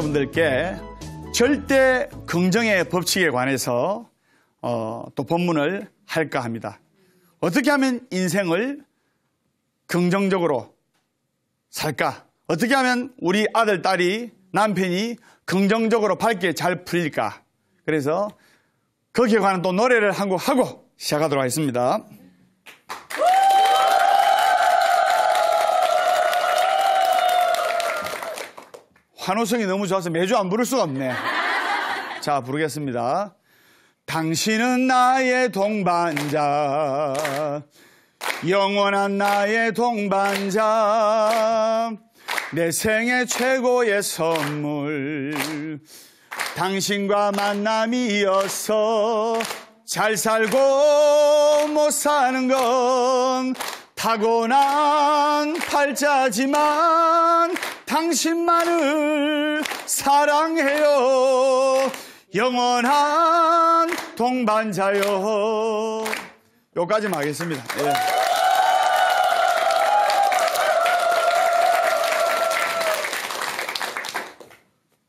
여러분들께 절대 긍정의 법칙에 관해서 어, 또 본문을 할까 합니다. 어떻게 하면 인생을 긍정적으로 살까? 어떻게 하면 우리 아들, 딸이, 남편이 긍정적으로 밝게 잘 풀릴까? 그래서 거기에 관한 또 노래를 한 곡 하고 시작하도록 하겠습니다. 환호성이 너무 좋아서 매주 안 부를 수가 없네. 자, 부르겠습니다. 당신은 나의 동반자. 영원한 나의 동반자. 내 생애 최고의 선물. 당신과 만남이어서 잘 살고 못 사는 건 타고난 팔자지만 당신만을 사랑해요. 영원한 동반자요. 여기까지만 하겠습니다. 예.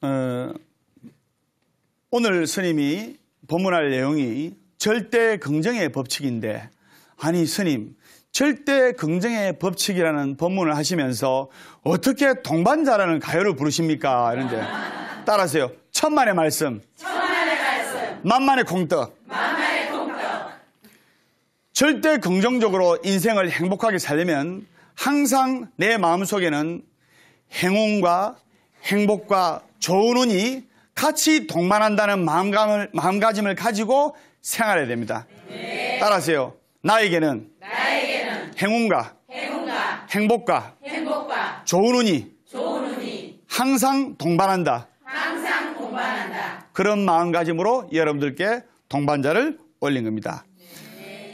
어, 오늘 스님이 법문할 내용이 절대 긍정의 법칙인데, 아니, 스님, 절대 긍정의 법칙이라는 법문을 하시면서 어떻게 동반자라는 가요를 부르십니까? 이런데 따라하세요. 천만의 말씀. 천만의 말씀. 만만의 콩떡. 만만의 콩떡. 절대 긍정적으로 인생을 행복하게 살려면 항상 내 마음속에는 행운과 행복과 좋은 운이 같이 동반한다는 마음감을, 마음가짐을 가지고 생활해야 됩니다. 네. 따라하세요. 나에게는, 나에게는. 행운과, 행운과 행복과, 행복과 좋은 운이, 좋은 운이 항상 동반한다. 항상 동반한다. 그런 마음가짐으로 여러분들께 동반자를 올린 겁니다.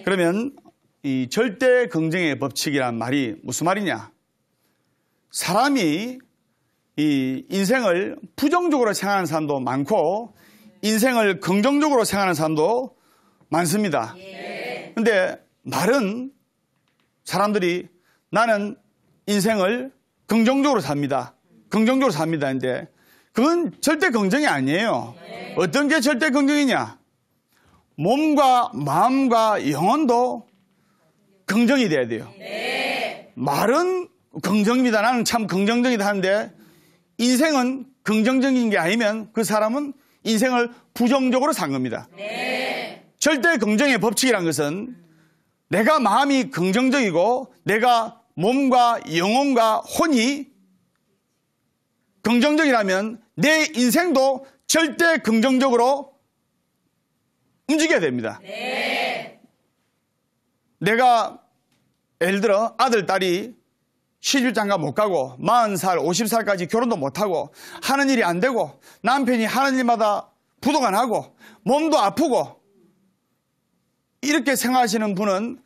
그러면 이 절대 긍정의 법칙이란 말이 무슨 말이냐? 사람이 이 인생을 부정적으로 생각하는 사람도 많고 인생을 긍정적으로 생각하는 사람도 많습니다. 그런데 예. 말은 사람들이 나는 인생을 긍정적으로 삽니다. 긍정적으로 삽니다. 근데 그건 절대 긍정이 아니에요. 어떤 게 절대 긍정이냐? 몸과 마음과 영혼도 긍정이 돼야 돼요. 말은 긍정입니다. 나는 참 긍정적이다 하는데 인생은 긍정적인 게 아니면 그 사람은 인생을 부정적으로 산 겁니다. 절대 긍정의 법칙이란 것은 내가 마음이 긍정적이고 내가 몸과 영혼과 혼이 긍정적이라면 내 인생도 절대 긍정적으로 움직여야 됩니다. 네. 내가 예를 들어 아들, 딸이 시집장가 못 가고 40살, 50살까지 결혼도 못하고 하는 일이 안 되고 남편이 하는 일마다 부도가 나고 몸도 아프고 이렇게 생각하시는 분은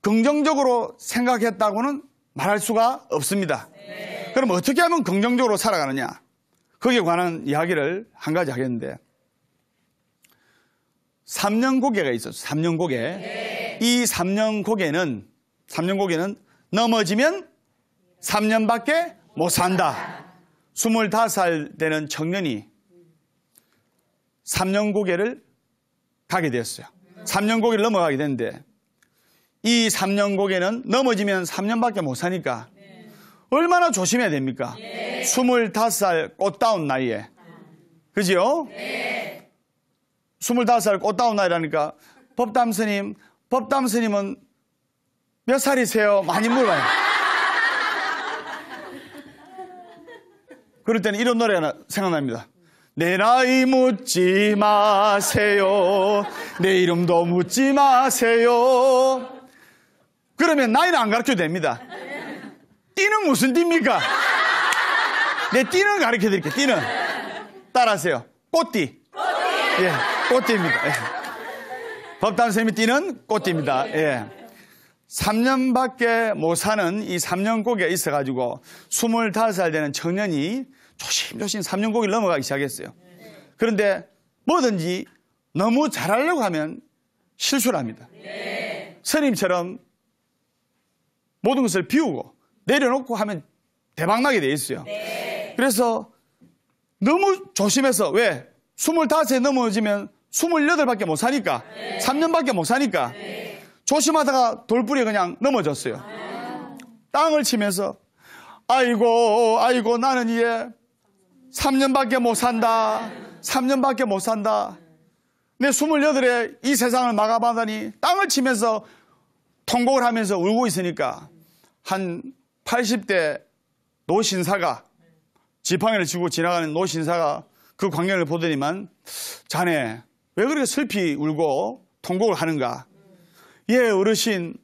긍정적으로 생각했다고는 말할 수가 없습니다. 네. 그럼 어떻게 하면 긍정적으로 살아가느냐? 거기에 관한 이야기를 한 가지 하겠는데 3년 고개가 있었어요 3년 고개. 네. 이 3년 고개는 3년 고개는 넘어지면 3년밖에 못 산다. 25살 되는 청년이 3년 고개를 가게 되었어요. 3년 고기를 넘어가게 되는데 이 3년 고개는 넘어지면 3년밖에 못 사니까 얼마나 조심해야 됩니까? 네. 25살 꽃다운 나이에. 그죠 네. 25살 꽃다운 나이라니까 법담 스님, 법담 스님은 몇 살이세요? 많이 물어요. 그럴 때는 이런 노래 하나 생각납니다. 내 나이 묻지 마세요. 내 이름도 묻지 마세요. 그러면 나이는 안 가르쳐도 됩니다. 띠는 무슨 띠입니까? 내 띠는 가르쳐 드릴게요, 띠는. 따라하세요. 꽃띠. 꽃띠. 예, 꽃띠입니다. 예. 법담 쌤이 띠는 꽃띠입니다. 예. 3년밖에 못 사는 이 3년 곡에 있어가지고 25살 되는 청년이 조심조심 3년고기를 넘어가기 시작했어요. 그런데 뭐든지 너무 잘하려고 하면 실수를 합니다. 네. 스님처럼 모든 것을 비우고 내려놓고 하면 대박나게 돼 있어요. 그래서 너무 조심해서 왜? 25에 넘어지면 28밖에 못 사니까 3년밖에 못 사니까 조심하다가 돌뿌리에 그냥 넘어졌어요. 땅을 치면서 아이고 아이고 나는 이제 3년밖에 못 산다. 3년밖에 못 산다. 내 28에 이 세상을 막아봤더니 땅을 치면서 통곡을 하면서 울고 있으니까 한 80대 노신사가 지팡이를 쥐고 지나가는 노신사가 그 광경을 보더니만 자네 왜 그렇게 슬피 울고 통곡을 하는가? 예 어르신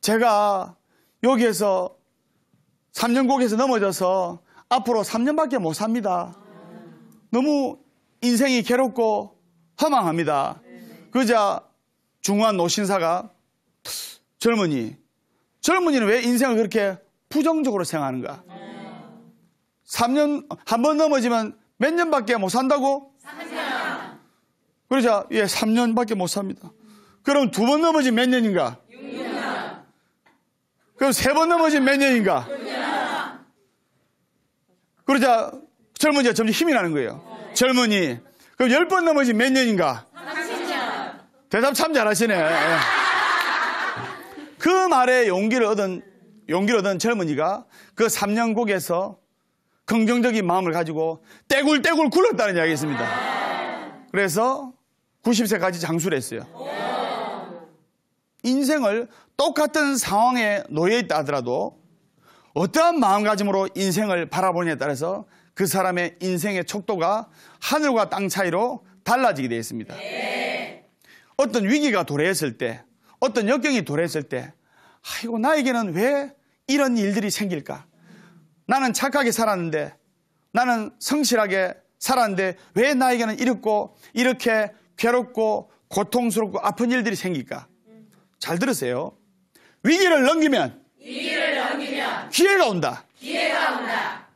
제가 여기에서 삼년곡에서 넘어져서 앞으로 3년밖에 못 삽니다. 너무 인생이 괴롭고 허망합니다. 그자 중후한 노신사가 젊은이, 젊은이는 왜 인생을 그렇게 부정적으로 생각하는가? 3년, 한 번 넘어지면 몇 년밖에 못 산다고? 3년. 그러자, 예, 3년밖에 못 삽니다. 그럼 두 번 넘어지면 몇 년인가? 6년. 그럼 세 번 넘어지면 몇 년인가? 그러자 젊은이가 점점 힘이 나는 거예요. 젊은이. 그럼 열 번 넘어진 몇 년인가? 30년. 대답 참 잘하시네. 예. 그 말에 용기를 얻은, 용기를 얻은 젊은이가 그 3년 곡에서 긍정적인 마음을 가지고 떼굴떼굴 굴렀다는 이야기 있습니다. 그래서 90세까지 장수를 했어요. 인생을 똑같은 상황에 놓여 있다 하더라도 어떠한 마음가짐으로 인생을 바라보느냐에 따라서 그 사람의 인생의 척도가 하늘과 땅 차이로 달라지게 되어 있습니다. 네. 어떤 위기가 도래했을 때, 어떤 역경이 도래했을 때, 아이고, 나에게는 왜 이런 일들이 생길까? 나는 착하게 살았는데, 나는 성실하게 살았는데, 왜 나에게는 이렇고, 이렇게 괴롭고, 고통스럽고, 아픈 일들이 생길까? 잘 들으세요. 위기를 넘기면 기회가 온다. 기회가 온다.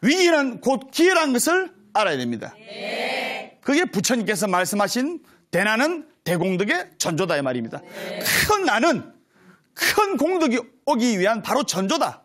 위기는 곧 기회라는 것을 알아야 됩니다. 네. 그게 부처님께서 말씀하신 대나는 대공덕의 전조다 의 말입니다. 네. 큰 나는 큰 공덕이 오기 위한 바로 전조다.